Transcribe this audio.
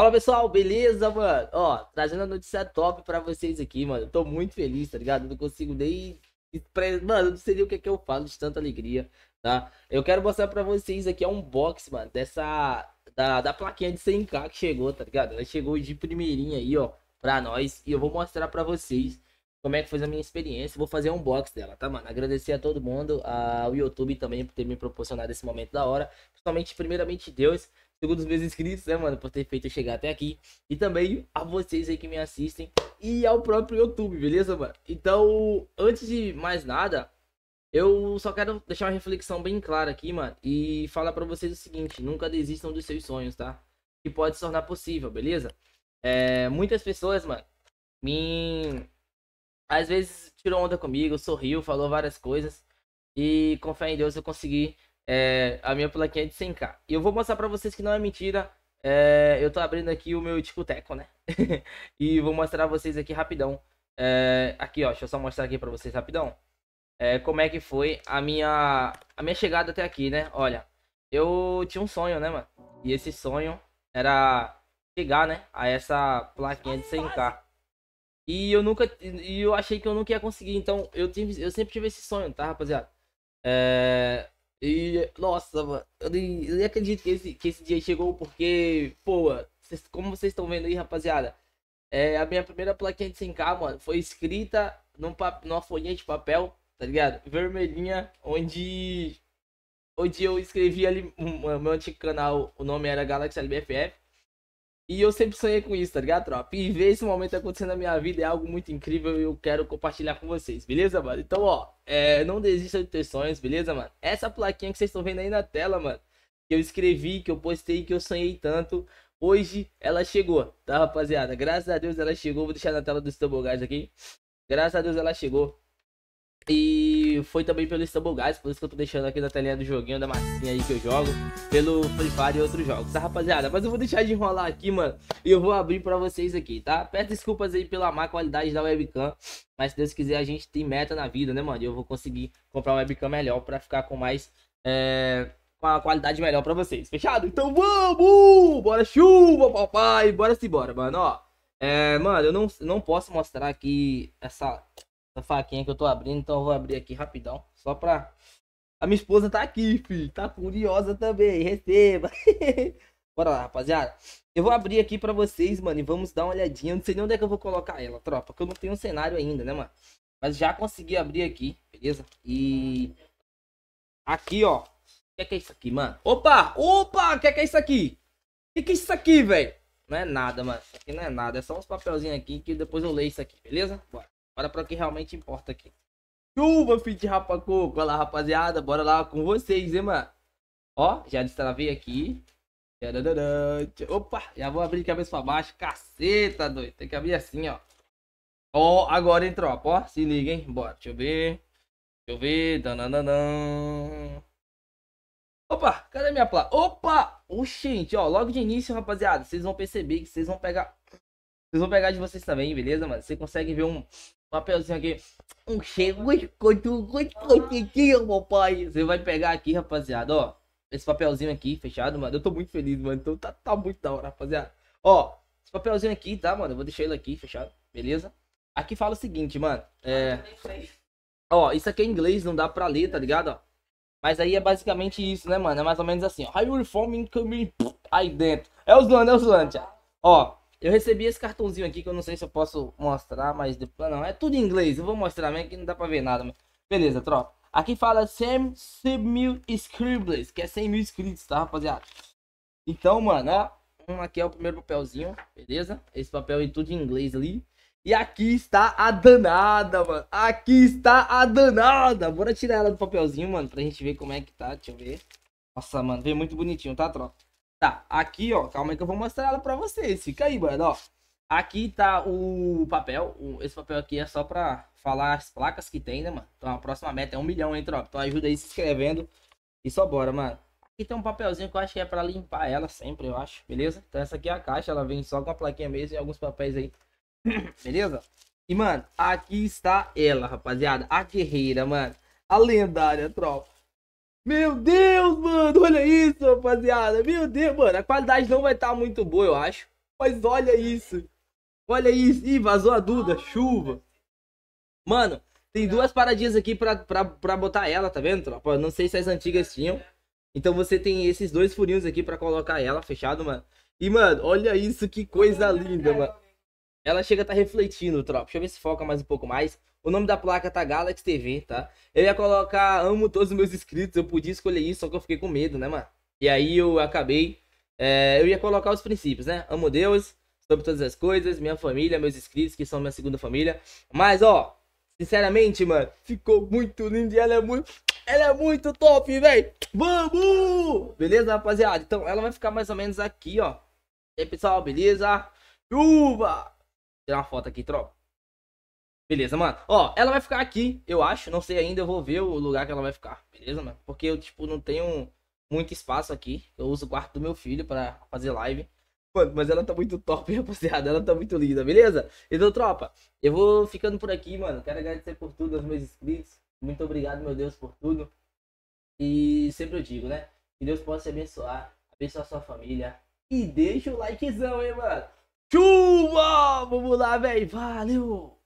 Fala pessoal, beleza, mano? Ó, trazendo a notícia top pra vocês aqui, mano. Eu tô muito feliz, tá ligado? Eu não consigo nem. Mano, não sei nem o que é que eu falo de tanta alegria, tá? Eu quero mostrar pra vocês aqui a é unboxing, mano, dessa. Da, da plaquinha de 100k que chegou, tá ligado? Ela chegou de primeirinha aí, ó, pra nós. E eu vou mostrar pra vocês como é que foi a minha experiência. Vou fazer um box dela, tá, mano? Agradecer a todo mundo, ao YouTube também por ter me proporcionado esse momento da hora. Principalmente, primeiramente, Deus, todos os meus inscritos, né, mano, por ter feito eu chegar até aqui. E também a vocês aí que me assistem e ao próprio YouTube, beleza, mano? Então, antes de mais nada, eu só quero deixar uma reflexão bem clara aqui, mano, e falar para vocês o seguinte: nunca desistam dos seus sonhos, tá? Que pode se tornar possível, beleza? É, muitas pessoas, mano, me. Às vezes tirou onda comigo, sorriu, falou várias coisas. E com fé em Deus eu consegui é, a minha plaquinha é de 100k. E eu vou mostrar para vocês que não é mentira. É, eu tô abrindo aqui o meu discoteco, né? e vou mostrar pra vocês aqui rapidão. É, aqui, ó, deixa eu só mostrar aqui para vocês rapidão. É, como é que foi a minha, a minha chegada até aqui, né? Olha, eu tinha um sonho, né, mano? E esse sonho era chegar, né, a essa plaquinha de 100k. E eu nunca, e eu achei que eu nunca ia conseguir. Então, eu, tive, eu sempre tive esse sonho, tá, rapaziada? É, e, nossa, mano, eu nem, eu nem acredito que esse, que esse dia chegou, porque, pô, cês, como vocês estão vendo aí, rapaziada, é, a minha primeira plaquinha de 100k, mano, foi escrita num pap numa folhinha de papel, tá ligado? Vermelhinha, onde onde eu escrevi ali o meu antigo canal, o nome era Galaxy LBFF. E eu sempre sonhei com isso, tá ligado, tropa? E ver esse momento acontecendo na minha vida é algo muito incrível e eu quero compartilhar com vocês, beleza, mano? Então, ó, é, não desista de ter sonhos, beleza, mano? Essa plaquinha que vocês estão vendo aí na tela, mano, que eu escrevi, que eu postei, que eu sonhei tanto, hoje ela chegou, tá, rapaziada? Graças a Deus ela chegou, vou deixar na tela dos tobogás aqui. Graças a Deus ela chegou. E foi também pelo Istanbul Guys, por isso que eu tô deixando aqui na telinha do joguinho da massinha aí que eu jogo, pelo Free Fire e outros jogos, tá rapaziada? Mas eu vou deixar de enrolar aqui, mano, e eu vou abrir pra vocês aqui, tá? Peço desculpas aí pela má qualidade da webcam, mas se Deus quiser a gente tem meta na vida, né, mano? E eu vou conseguir comprar uma webcam melhor pra ficar com mais, é... com a qualidade melhor pra vocês, fechado? Então vamos! Bora chuva, papai! Bora se bora, mano, ó. É, mano, eu não, não posso mostrar aqui essa essa faquinha que eu tô abrindo, então eu vou abrir aqui rapidão, só pra... A minha esposa tá aqui, filho, tá curiosa também, receba! Bora lá, rapaziada. Eu vou abrir aqui pra vocês, mano, e vamos dar uma olhadinha. Eu não sei nem onde é que eu vou colocar ela, tropa, que eu não tenho um cenário ainda, né, mano? Mas já consegui abrir aqui, beleza? E... Aqui, ó. O que é, que é isso aqui, mano? Opa! Opa! O que é, que é isso aqui? O que, é que é isso aqui, velho? Não é nada, mano. Isso aqui não é nada. É só uns papelzinhos aqui que depois eu leio isso aqui, beleza? Bora. Bora para o que realmente importa aqui. Chuva, filho de rapacoco. Olha lá, rapaziada. Bora lá com vocês, hein, mano. Ó, já destravei aqui. Opa, já vou abrir de cabeça para baixo. Caceta, doido. Tem que abrir assim, ó. Ó, agora, em tropa. Ó, se liga, hein. Bora, deixa eu ver. Deixa eu ver. Dananana. Opa, cadê minha placa? Opa! Oxente, ó, logo de início, rapaziada, vocês vão perceber que vocês vão pegar... Vocês vão pegar de vocês também, beleza, mano? Vocês conseguem ver um, papelzinho aqui. Um cheiro gostoso, meu pai Você vai pegar aqui, rapaziada, ó. Esse papelzinho aqui, fechado, mano. Eu tô muito feliz, mano. Então tá, tá muito da hora, rapaziada. Ó, esse papelzinho aqui, tá, mano? Eu vou deixar ele aqui, fechado. Beleza? Aqui fala o seguinte, mano. É. Ó, isso aqui é inglês, não dá pra ler, tá ligado? Ó. Mas aí é basicamente isso, né, mano? É mais ou menos assim, ó. High reform incoming aí dentro. É o zoando, é o zoando, tia. Ó, eu recebi esse cartãozinho aqui que eu não sei se eu posso mostrar, mas depois não. É tudo em inglês, eu vou mostrar mesmo que não dá pra ver nada. Mas... Beleza, tropa. Aqui fala 100 mil scribbles, que é 100 mil inscritos, tá, rapaziada? Então, mano, ó. Aqui é o primeiro papelzinho, beleza? Esse papel é tudo em inglês ali. E aqui está a danada, mano. Aqui está a danada. Bora tirar ela do papelzinho, mano, pra gente ver como é que tá. Deixa eu ver. Nossa, mano, veio muito bonitinho, tá, tropa? Tá, aqui, ó, calma aí que eu vou mostrar ela pra vocês. Fica aí, mano, ó. Aqui tá o papel. Esse papel aqui é só pra falar as placas que tem, né, mano? Então a próxima meta é um milhão, hein, ó. Então ajuda aí se inscrevendo. E só bora, mano. Aqui tem um papelzinho que eu acho que é pra limpar ela sempre, eu acho. Beleza? Então essa aqui é a caixa, ela vem só com a plaquinha mesmo e alguns papéis aí. Beleza? E, mano, aqui está ela, rapaziada. A guerreira, mano. A lendária, tropa. Meu Deus, mano, olha isso, rapaziada. Meu Deus, mano, a qualidade não vai estar tá muito boa, eu acho. Mas olha isso. Olha isso. Ih, vazou a Duda, chuva. Mano, tem duas paradinhas aqui pra, pra, pra botar ela, tá vendo, tropa? Não sei se as antigas tinham. Então você tem esses dois furinhos aqui pra colocar ela, fechado, mano? E, mano, olha isso, que coisa linda, mano. Ela chega a tá refletindo, tropa. Deixa eu ver se foca mais um pouco mais. O nome da placa tá Galaxy TV, tá? Eu ia colocar amo todos os meus inscritos, eu podia escolher isso, só que eu fiquei com medo, né, mano? E aí eu acabei. É, eu ia colocar os princípios, né? Amo Deus, sobre todas as coisas, minha família, meus inscritos, que são minha segunda família. Mas, ó, sinceramente, mano, ficou muito lindo e ela é muito. Ela é muito top, velho. Vamos! Beleza, rapaziada? Então, ela vai ficar mais ou menos aqui, ó. E aí, pessoal, beleza? Chuva! Vou tirar uma foto aqui, tropa. Beleza, mano. Ó, ela vai ficar aqui, eu acho. Não sei ainda, eu vou ver o lugar que ela vai ficar. Beleza, mano? Porque eu, tipo, não tenho muito espaço aqui. Eu uso o quarto do meu filho para fazer live. Mano, mas ela tá muito top, rapaziada. Ela tá muito linda, beleza? Então, tropa, eu vou ficando por aqui, mano. Quero agradecer por tudo aos meus inscritos. Muito obrigado, meu Deus, por tudo. E sempre eu digo, né? Que Deus possa abençoar, abençoar sua família. E deixa o likezão, hein, mano? Chuva! Vamos lá, velho. Valeu!